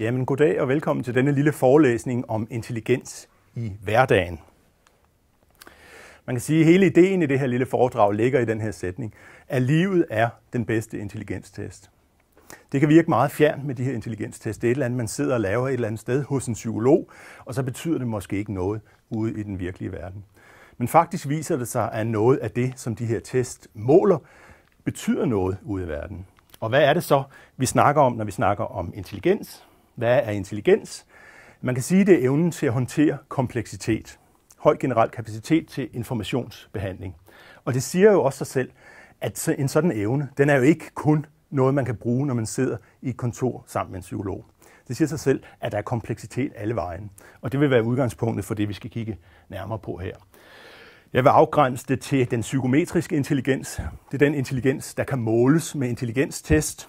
Jamen, goddag og velkommen til denne lille forelæsning om intelligens i hverdagen. Man kan sige, at hele ideen i det her lille foredrag ligger i den her sætning, at livet er den bedste intelligenstest. Det kan virke meget fjernt med de her intelligenstest. Det er et eller andet, man sidder og laver et eller andet sted hos en psykolog, og så betyder det måske ikke noget ude i den virkelige verden. Men faktisk viser det sig, at noget af det, som de her test måler, betyder noget ude i verden. Og hvad er det så, vi snakker om, når vi snakker om intelligens? Hvad er intelligens? Man kan sige, det er evnen til at håndtere kompleksitet. Høj generel kapacitet til informationsbehandling. Og det siger jo også sig selv, at en sådan evne, den er jo ikke kun noget, man kan bruge, når man sidder i et kontor sammen med en psykolog. Det siger sig selv, at der er kompleksitet alle vejen. Og det vil være udgangspunktet for det, vi skal kigge nærmere på her. Jeg vil afgrænse det til den psykometriske intelligens. Det er den intelligens, der kan måles med intelligenstest.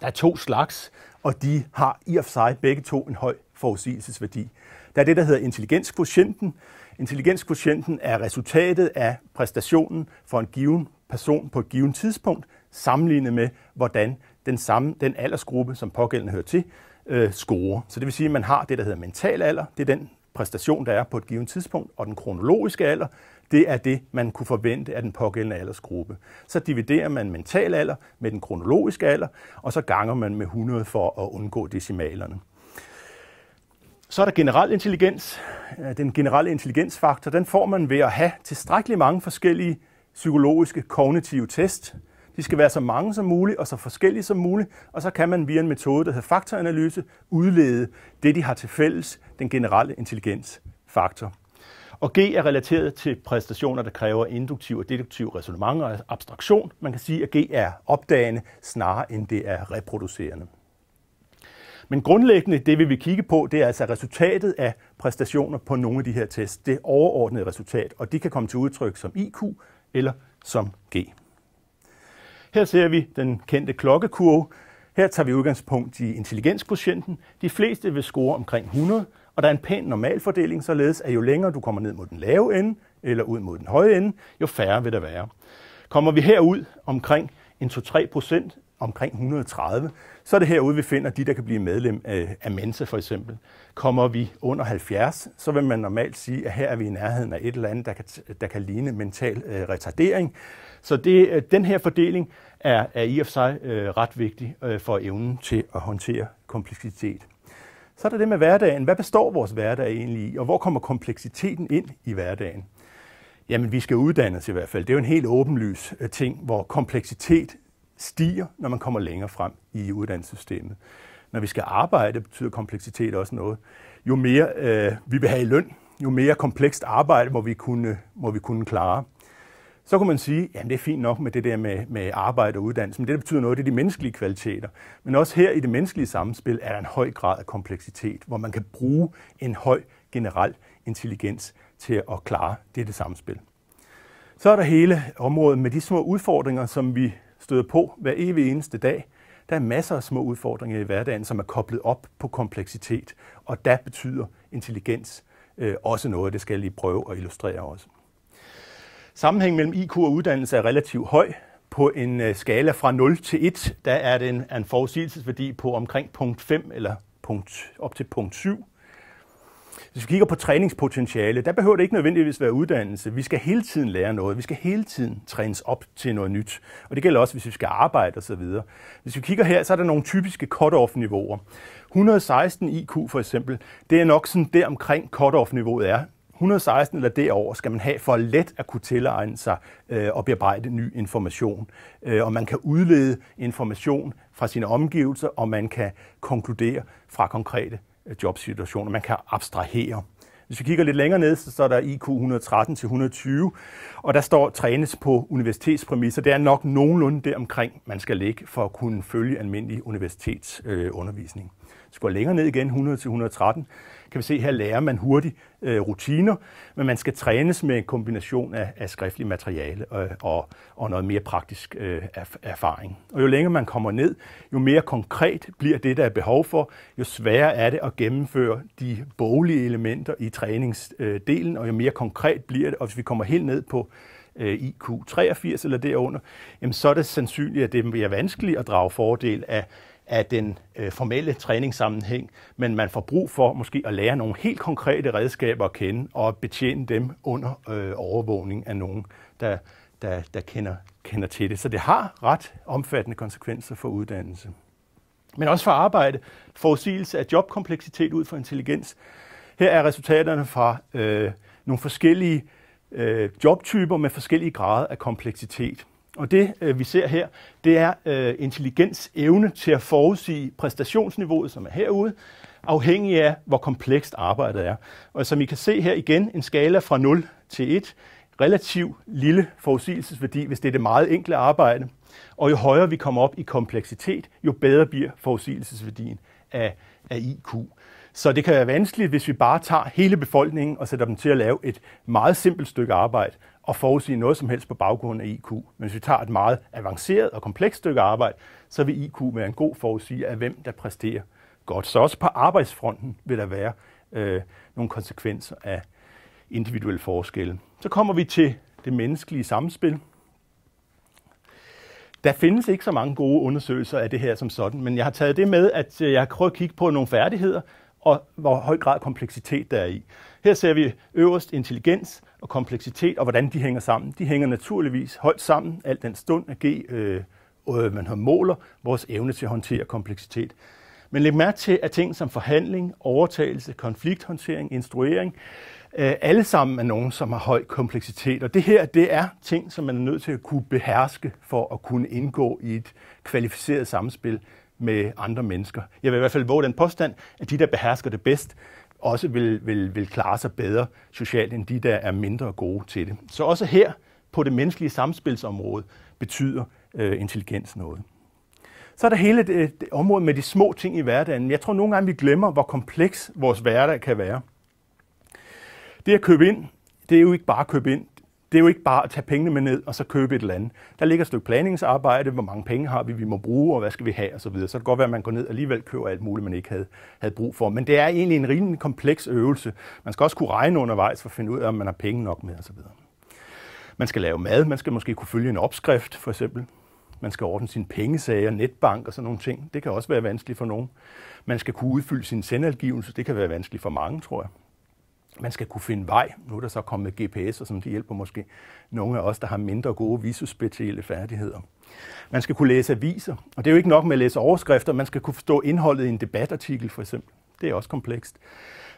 Der er to slags, og de har i og for sig begge to en høj forudsigelsesværdi. Der er det, der hedder intelligenskvotienten. Intelligenskvotienten er resultatet af præstationen for en given person på et givet tidspunkt, sammenlignet med, hvordan den, samme, den aldersgruppe, som pågældende hører til, øh, scorer. Så det vil sige, at man har det, der hedder mental alder. Det er den præstation, der er på et givet tidspunkt, og den kronologiske alder, det er det, man kunne forvente af den pågældende aldersgruppe. Så dividerer man mental alder med den kronologiske alder, og så ganger man med 100 for at undgå decimalerne. Så er der generel intelligens. Øh, den generelle intelligensfaktor, den får man ved at have tilstrækkeligt mange forskellige psykologiske kognitive test. De skal være så mange som muligt og så forskellige som muligt, og så kan man via en metode, der hedder faktoranalyse, udlede det, de har til fælles, den generelle intelligensfaktor. Og G er relateret til præstationer, der kræver induktiv og deduktiv resonemang og abstraktion. Man kan sige, at G er opdagende snarere end det er reproducerende. Men grundlæggende, det vi vil kigge på, det er altså resultatet af præstationer på nogle af de her tests. Det overordnede resultat, og det kan komme til udtryk som IQ eller som G. Her ser vi den kendte klokkekurve. Her tager vi udgangspunkt i intelligenskvotienten. De fleste vil score omkring 100, og der er en pæn normalfordeling, således at jo længere du kommer ned mod den lave ende, eller ud mod den høje ende, jo færre vil der være. Kommer vi herud omkring en 2-3 procent, omkring 130, så er det herude, vi finder de, der kan blive medlem af Mensa for eksempel. Kommer vi under 70, så vil man normalt sige, at her er vi i nærheden af et eller andet, der kan, der kan ligne mental øh, retardering. Så det, øh, den her fordeling er, er i og for sig øh, ret vigtig øh, for evnen til at håndtere kompleksitet. Så er der det med hverdagen. Hvad består vores hverdag egentlig i, og hvor kommer kompleksiteten ind i hverdagen? Jamen, vi skal uddannes i hvert fald. Det er jo en helt åbenlys øh, ting, hvor kompleksitet stiger, når man kommer længere frem i uddannelsessystemet. Når vi skal arbejde, betyder kompleksitet også noget. Jo mere øh, vi vil have i løn, jo mere komplekst arbejde må vi kunne, må vi kunne klare så kunne man sige, at det er fint nok med det der med, med arbejde og uddannelse, men det, der betyder noget, det er de menneskelige kvaliteter. Men også her i det menneskelige samspil er der en høj grad af kompleksitet, hvor man kan bruge en høj generel intelligens til at klare dette samspil. Så er der hele området med de små udfordringer, som vi støder på hver evig eneste dag. Der er masser af små udfordringer i hverdagen, som er koblet op på kompleksitet, og der betyder intelligens øh, også noget, det skal jeg lige prøve at illustrere også. Sammenhængen mellem IQ og uddannelse er relativt høj. På en øh, skala fra 0 til 1, der er det en, en forudsigelsesværdi på omkring punkt 5 eller punkt, op til punkt 7. Hvis vi kigger på træningspotentiale, der behøver det ikke nødvendigvis være uddannelse. Vi skal hele tiden lære noget. Vi skal hele tiden trænes op til noget nyt. Og det gælder også, hvis vi skal arbejde osv. Hvis vi kigger her, så er der nogle typiske cut-off-niveauer. 116 IQ for eksempel, det er nok sådan der omkring cut-off-niveauet er. 116 eller derover skal man have for let at kunne tilegne sig øh, og bearbejde ny information. Øh, og man kan udlede information fra sine omgivelser, og man kan konkludere fra konkrete øh, jobsituationer. Man kan abstrahere. Hvis vi kigger lidt længere ned, så står der IQ 113-120, til og der står trænes på universitetspræmisser. Det er nok nogenlunde omkring, man skal ligge for at kunne følge almindelig universitetsundervisning. Øh, går længere ned igen, 100-113, kan vi se, her lærer man hurtigt øh, rutiner, men man skal trænes med en kombination af, af skriftligt materiale og, øh, og, og noget mere praktisk øh, erfaring. Og jo længere man kommer ned, jo mere konkret bliver det, der er behov for, jo sværere er det at gennemføre de boglige elementer i træningsdelen, og jo mere konkret bliver det, og hvis vi kommer helt ned på øh, IQ 83 eller derunder, jamen så er det sandsynligt, at det bliver vanskeligt at drage fordel af af den øh, formelle træningssammenhæng, men man får brug for måske at lære nogle helt konkrete redskaber at kende og betjene dem under øh, overvågning af nogen, der, der, der kender, kender til det. Så det har ret omfattende konsekvenser for uddannelse. Men også for arbejde, forudsigelse af jobkompleksitet ud fra intelligens. Her er resultaterne fra øh, nogle forskellige øh, jobtyper med forskellige grader af kompleksitet. Og det, øh, vi ser her, det er øh, intelligens evne til at forudsige præstationsniveauet, som er herude, afhængig af, hvor komplekst arbejdet er. Og som I kan se her igen, en skala fra 0 til 1, relativ lille forudsigelsesværdi, hvis det er det meget enkle arbejde. Og jo højere vi kommer op i kompleksitet, jo bedre bliver forudsigelsesværdien af, af IQ. Så det kan være vanskeligt, hvis vi bare tager hele befolkningen og sætter dem til at lave et meget simpelt stykke arbejde, at forudsige noget som helst på baggrund af IQ. Men hvis vi tager et meget avanceret og komplekst stykke arbejde, så vil IQ være en god forudsiger af, hvem der præsterer godt. Så også på arbejdsfronten vil der være øh, nogle konsekvenser af individuelle forskelle. Så kommer vi til det menneskelige samspil. Der findes ikke så mange gode undersøgelser af det her som sådan, men jeg har taget det med, at øh, jeg har prøvet at kigge på nogle færdigheder, og hvor høj grad kompleksitet der er i. Her ser vi øverst intelligens og kompleksitet, og hvordan de hænger sammen. De hænger naturligvis højt sammen, alt den stund, at G, øh, øh, man måler vores evne til at håndtere kompleksitet. Men læg mærke til, at ting som forhandling, overtagelse, konflikthåndtering, instruering, øh, alle sammen er nogen, som har høj kompleksitet. Og det her, det er ting, som man er nødt til at kunne beherske for at kunne indgå i et kvalificeret samspil med andre mennesker. Jeg vil i hvert fald våge den påstand, at de, der behersker det bedst, også vil, vil, vil klare sig bedre socialt, end de, der er mindre gode til det. Så også her på det menneskelige samspilsområde betyder øh, intelligens noget. Så er der hele det, det område med de små ting i hverdagen. Jeg tror nogle gange, vi glemmer, hvor kompleks vores hverdag kan være. Det at købe ind, det er jo ikke bare at købe ind det er jo ikke bare at tage pengene med ned og så købe et eller andet. Der ligger et stykke planningsarbejde, hvor mange penge har vi, vi må bruge, og hvad skal vi have osv. Så, videre. så kan det godt være, at man går ned og alligevel køber alt muligt, man ikke havde, havde brug for. Men det er egentlig en rimelig kompleks øvelse. Man skal også kunne regne undervejs for at finde ud af, om man har penge nok med osv. Man skal lave mad, man skal måske kunne følge en opskrift for eksempel. Man skal ordne sine pengesager, netbank og sådan nogle ting. Det kan også være vanskeligt for nogen. Man skal kunne udfylde sin sendalgivelse. Det kan være vanskeligt for mange, tror jeg man skal kunne finde vej. Nu er der så kommet GPS'er, som de hjælper måske nogle af os, der har mindre gode visuspecielle færdigheder. Man skal kunne læse aviser, og det er jo ikke nok med at læse overskrifter, man skal kunne forstå indholdet i en debatartikel for eksempel. Det er også komplekst.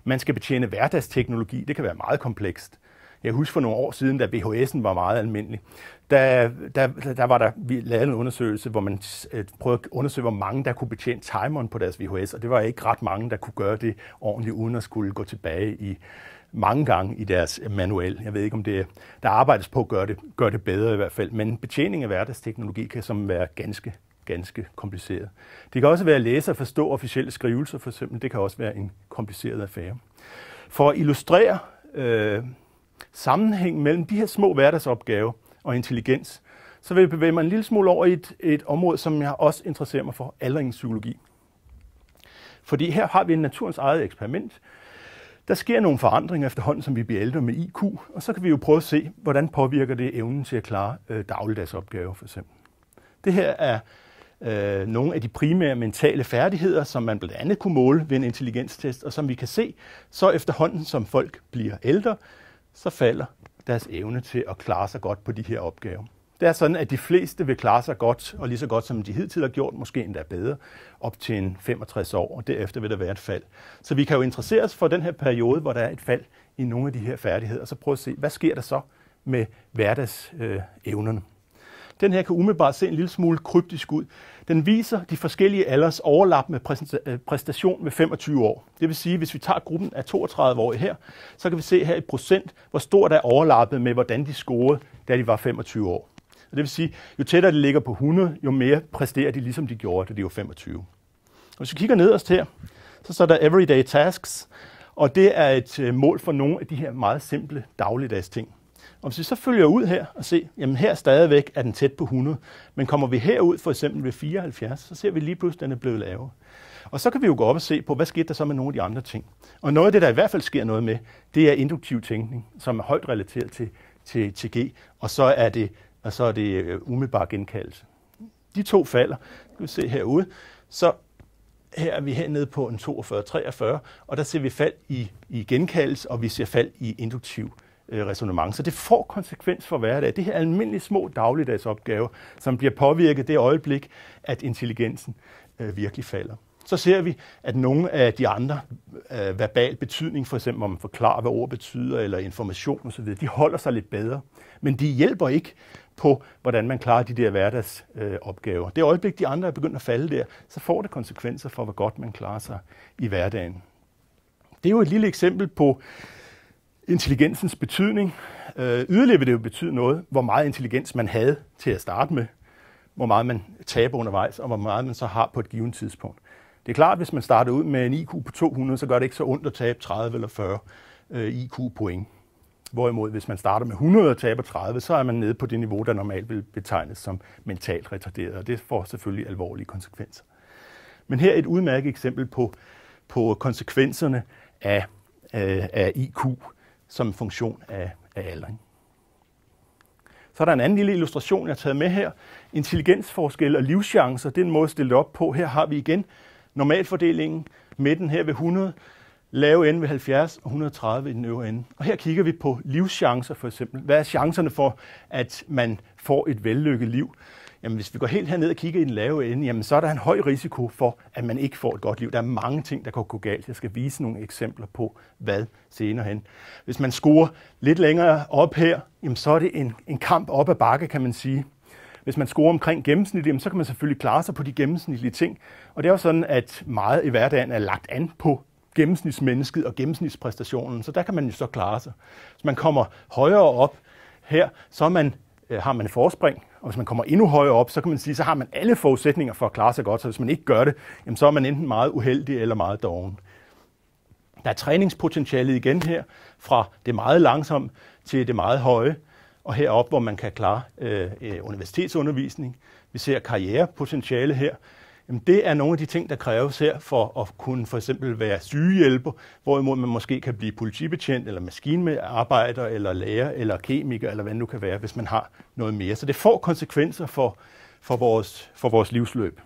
Man skal betjene hverdagsteknologi, det kan være meget komplekst. Jeg husker for nogle år siden, da VHS'en var meget almindelig, der, der, der var der vi lavede en undersøgelse, hvor man øh, prøvede at undersøge, hvor mange der kunne betjene timeren på deres VHS, og det var ikke ret mange, der kunne gøre det ordentligt, uden at skulle gå tilbage i mange gange i deres øh, manual. Jeg ved ikke, om det er, der arbejdes på at gøre det, gøre det bedre i hvert fald, men betjening af hverdagsteknologi kan som være ganske ganske kompliceret. Det kan også være at læse og forstå officielle skrivelser, for eksempel. Det kan også være en kompliceret affære. For at illustrere øh, sammenhæng mellem de her små hverdagsopgaver og intelligens, så vil jeg bevæge mig en lille smule over i et, et område, som jeg også interesserer mig for, aldringens psykologi. Fordi her har vi en naturens eget eksperiment. Der sker nogle forandringer efterhånden, som vi bliver ældre med IQ, og så kan vi jo prøve at se, hvordan påvirker det evnen til at klare øh, dagligdagsopgaver for eksempel. Det her er øh, nogle af de primære mentale færdigheder, som man blandt andet kunne måle ved en intelligenstest, og som vi kan se, så efterhånden som folk bliver ældre, så falder deres evne til at klare sig godt på de her opgaver. Det er sådan, at de fleste vil klare sig godt, og lige så godt som de hidtil har gjort, måske endda bedre, op til en 65 år, og derefter vil der være et fald. Så vi kan jo interessere os for den her periode, hvor der er et fald i nogle af de her færdigheder, og så prøve at se, hvad sker der så med hverdagsevnerne. Øh, den her kan umiddelbart se en lille smule kryptisk ud, den viser de forskellige alders overlap med øh, præstation med 25 år. Det vil sige, at hvis vi tager gruppen af 32-årige her, så kan vi se her i procent, hvor stort der er overlappet med, hvordan de scorede, da de var 25 år. Og det vil sige, jo tættere de ligger på 100, jo mere præsterer de, ligesom de gjorde, da de var 25. Og hvis vi kigger nederst her, så står der Everyday Tasks, og det er et øh, mål for nogle af de her meget simple dagligdags ting. Og hvis vi så følger ud her og ser, jamen her stadigvæk er den tæt på 100, men kommer vi herud for eksempel ved 74, så ser vi lige pludselig, at den er blevet lavere. Og så kan vi jo gå op og se på, hvad skete der så med nogle af de andre ting. Og noget af det, der i hvert fald sker noget med, det er induktiv tænkning, som er højt relateret til, til, til G, og så er det, og så er det øh, umiddelbar genkaldelse. De to falder, kan vi se herude, så her er vi hernede på en 42-43, og der ser vi fald i, i genkaldelse, og vi ser fald i induktiv Øh, resonemang. Så det får konsekvens for hverdag. Det her almindelige små dagligdagsopgaver, som bliver påvirket det øjeblik, at intelligensen øh, virkelig falder. Så ser vi, at nogle af de andre øh, verbal betydning, for eksempel om man forklarer, hvad ord betyder, eller information osv., de holder sig lidt bedre. Men de hjælper ikke på, hvordan man klarer de der hverdagsopgaver. Øh, det øjeblik, de andre er begyndt at falde der, så får det konsekvenser for, hvor godt man klarer sig i hverdagen. Det er jo et lille eksempel på intelligensens betydning. Øh, yderligere vil det jo betyde noget, hvor meget intelligens man havde til at starte med, hvor meget man taber undervejs, og hvor meget man så har på et givet tidspunkt. Det er klart, at hvis man starter ud med en IQ på 200, så gør det ikke så ondt at tabe 30 eller 40 øh, IQ-point. Hvorimod, hvis man starter med 100 og taber 30, så er man nede på det niveau, der normalt vil betegnes som mentalt retarderet, og det får selvfølgelig alvorlige konsekvenser. Men her et udmærket eksempel på, på konsekvenserne af, øh, af, af IQ som funktion af, af aldring. Så er der en anden lille illustration, jeg har taget med her. Intelligensforskelle og livschancer, det er en måde at stille det op på. Her har vi igen normalfordelingen, midten her ved 100, lave ende ved 70 og 130 i den øvre ende. Og her kigger vi på livschancer for eksempel. Hvad er chancerne for, at man får et vellykket liv? jamen hvis vi går helt herned og kigger i den lave ende, jamen så er der en høj risiko for, at man ikke får et godt liv. Der er mange ting, der kan gå galt. Jeg skal vise nogle eksempler på, hvad senere hen. Hvis man scorer lidt længere op her, jamen så er det en, en kamp op ad bakke, kan man sige. Hvis man scorer omkring gennemsnittet, jamen så kan man selvfølgelig klare sig på de gennemsnitlige ting. Og det er jo sådan, at meget i hverdagen er lagt an på gennemsnitsmennesket og gennemsnitspræstationen, så der kan man jo så klare sig. Hvis man kommer højere op her, så er man Øh, har man et forspring, og hvis man kommer endnu højere op, så kan man sige, så har man alle forudsætninger for at klare sig godt, så hvis man ikke gør det, jamen, så er man enten meget uheldig eller meget doven. Der er træningspotentialet igen her, fra det meget langsomme til det meget høje, og herop, hvor man kan klare øh, øh universitetsundervisning. Vi ser karrierepotentiale her, Jamen, det er nogle af de ting, der kræves her for at kunne for eksempel være sygehjælper, hvorimod man måske kan blive politibetjent eller maskinarbejder eller lærer eller kemiker eller hvad det nu kan være, hvis man har noget mere. Så det får konsekvenser for, for, vores, for vores livsløb.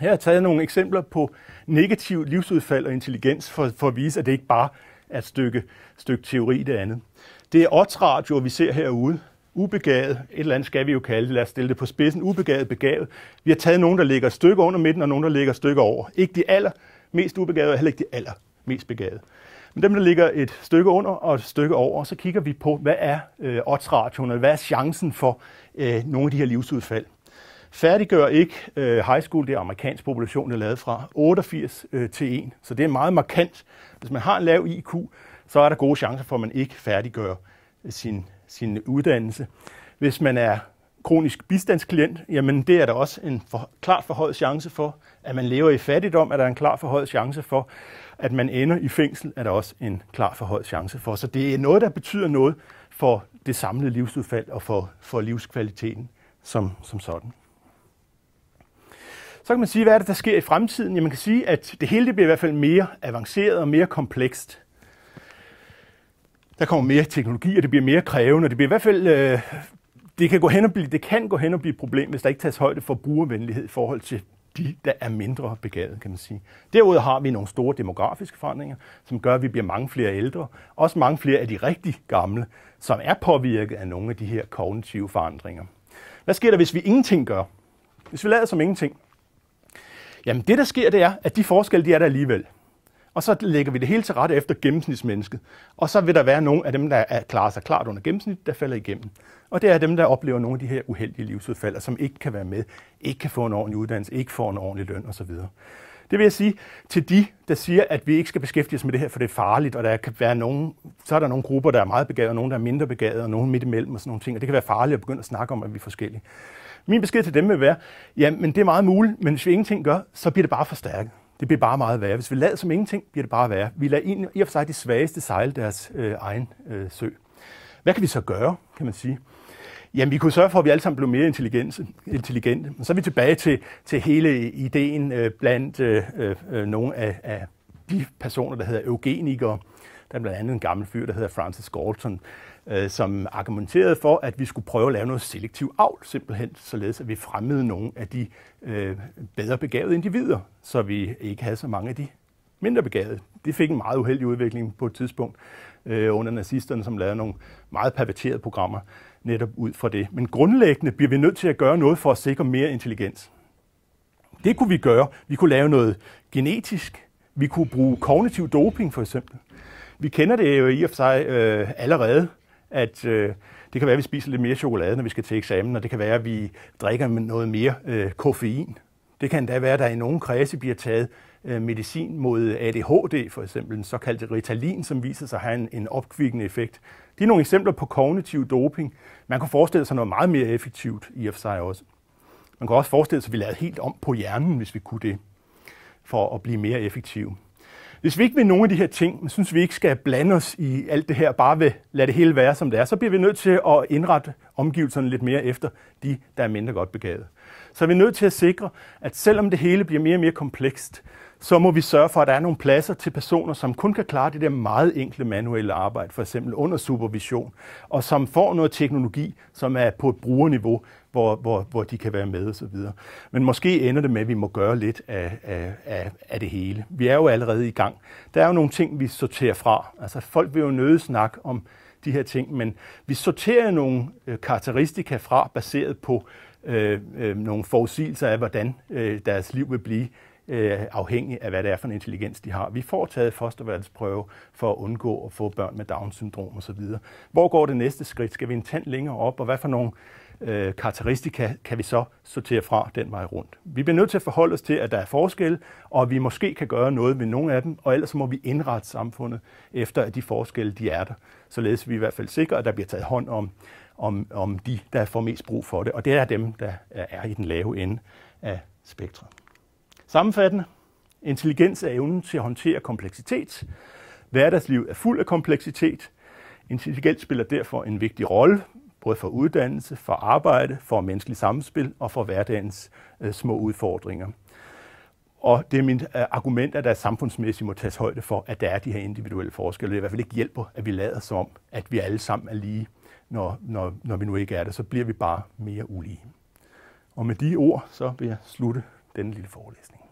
Her har jeg taget nogle eksempler på negativ livsudfald og intelligens for, for at vise, at det ikke bare er et stykke, stykke teori, det andet. Det er odds vi ser herude ubegavet, et eller andet skal vi jo kalde det, lad os stille det på spidsen, ubegavet, begavet. Vi har taget nogen, der ligger et stykke under midten, og nogen, der ligger et stykke over. Ikke de aller mest ubegavede, og heller ikke de aller mest begavede. Men dem, der ligger et stykke under og et stykke over, så kigger vi på, hvad er øh, oddsratioen, og hvad er chancen for øh, nogle af de her livsudfald. Færdiggør ikke øh, high school, det er amerikansk population, der er lavet fra 88 øh, til 1. Så det er meget markant. Hvis man har en lav IQ, så er der gode chancer for, at man ikke færdiggør øh, sin sin uddannelse. Hvis man er kronisk bistandsklient, jamen det er der også en for, klart forhøjet chance for, at man lever i fattigdom, er der en klar forhøjet chance for, at man ender i fængsel, er der også en klar forhøjet chance for. Så det er noget, der betyder noget for det samlede livsudfald og for, for livskvaliteten som, som sådan. Så kan man sige, hvad er det, der sker i fremtiden? Ja, man kan sige, at det hele det bliver i hvert fald mere avanceret og mere komplekst der kommer mere teknologi, og det bliver mere krævende, det bliver i hvert fald... Øh, det kan, gå hen og blive, det kan gå hen og blive et problem, hvis der ikke tages højde for brugervenlighed i forhold til de, der er mindre begavet, kan man sige. Derudover har vi nogle store demografiske forandringer, som gør, at vi bliver mange flere ældre. Også mange flere af de rigtig gamle, som er påvirket af nogle af de her kognitive forandringer. Hvad sker der, hvis vi ingenting gør? Hvis vi lader som ingenting? Jamen det, der sker, det er, at de forskelle, de er der alligevel. Og så lægger vi det hele til rette efter gennemsnitsmennesket. Og så vil der være nogle af dem, der er, klarer sig klart under gennemsnit, der falder igennem. Og det er dem, der oplever nogle af de her uheldige livsudfald, som ikke kan være med, ikke kan få en ordentlig uddannelse, ikke får en ordentlig løn osv. Det vil jeg sige til de, der siger, at vi ikke skal beskæftige os med det her, for det er farligt, og der kan være nogen, så er der nogle grupper, der er meget begavede, og nogle, der er mindre begavede, og nogle midt imellem og sådan nogle ting, og det kan være farligt at begynde at snakke om, at vi er forskellige. Min besked til dem vil være, ja, men det er meget muligt, men hvis vi ingenting gør, så bliver det bare forstærket. Det bliver bare meget værre. Hvis vi lader som ingenting, bliver det bare værre. Vi lader en, i og for sig de svageste sejle deres øh, egen øh, sø. Hvad kan vi så gøre, kan man sige? Jamen, vi kunne sørge for, at vi alle sammen blev mere intelligente. Og så er vi tilbage til, til hele ideen øh, blandt øh, øh, øh, nogle af, af de personer, der hedder eugenikere. Der er blandt andet en gammel fyr, der hedder Francis Galton, Øh, som argumenterede for, at vi skulle prøve at lave noget selektiv avl, simpelthen således at vi fremmede nogle af de øh, bedre begavede individer, så vi ikke havde så mange af de mindre begavede. Det fik en meget uheldig udvikling på et tidspunkt øh, under nazisterne, som lavede nogle meget perverterede programmer netop ud fra det. Men grundlæggende bliver vi nødt til at gøre noget for at sikre mere intelligens. Det kunne vi gøre. Vi kunne lave noget genetisk. Vi kunne bruge kognitiv doping for eksempel. Vi kender det jo i og for sig øh, allerede at øh, det kan være, at vi spiser lidt mere chokolade, når vi skal til eksamen, og det kan være, at vi drikker noget mere øh, koffein. Det kan endda være, at der i nogle kredse bliver taget øh, medicin mod ADHD, for eksempel den såkaldte Ritalin, som viser sig at have en, en opkvikkende effekt. Det er nogle eksempler på kognitiv doping. Man kan forestille sig noget meget mere effektivt i og for sig også. Man kan også forestille sig, at vi lavede helt om på hjernen, hvis vi kunne det, for at blive mere effektive. Hvis vi ikke vil nogen af de her ting, men synes vi ikke skal blande os i alt det her, bare ved lade det hele være, som det er, så bliver vi nødt til at indrette omgivelserne lidt mere efter de, der er mindre godt begavet. Så er vi nødt til at sikre, at selvom det hele bliver mere og mere komplekst, så må vi sørge for, at der er nogle pladser til personer, som kun kan klare det der meget enkle manuelle arbejde, for eksempel under supervision, og som får noget teknologi, som er på et brugerniveau, hvor, hvor, hvor de kan være med osv. Men måske ender det med, at vi må gøre lidt af, af, af det hele. Vi er jo allerede i gang. Der er jo nogle ting, vi sorterer fra. Altså folk vil jo nøde snakke om de her ting, men vi sorterer nogle øh, karakteristika fra, baseret på øh, øh, nogle forudsigelser af, hvordan øh, deres liv vil blive Øh, afhængig af, hvad det er for en intelligens, de har. Vi får taget fostervalgsprøve for at undgå at få børn med Down-syndrom osv. Hvor går det næste skridt? Skal vi en tand længere op, og hvad for nogle øh, karakteristika kan vi så sortere fra den vej rundt. Vi bliver nødt til at forholde os til, at der er forskel, og vi måske kan gøre noget ved nogle af dem, og ellers må vi indrette samfundet efter, at de forskelle de er der, således vi i hvert fald sikrer, at der bliver taget hånd om, om, om de, der får mest brug for det, og det er dem, der er i den lave ende af spektret. Sammenfattende, intelligens er evnen til at håndtere kompleksitet. Hverdagsliv er fuld af kompleksitet. Intelligens spiller derfor en vigtig rolle, både for uddannelse, for arbejde, for menneskelig samspil og for hverdagens øh, små udfordringer. Og det er mit øh, argument, at der samfundsmæssigt må tages højde for, at der er de her individuelle forskelle. Det er i hvert fald ikke hjælper, at vi lader som om, at vi alle sammen er lige. Når, når, når vi nu ikke er det, så bliver vi bare mere ulige. Og med de ord, så vil jeg slutte denne lille forelæsning.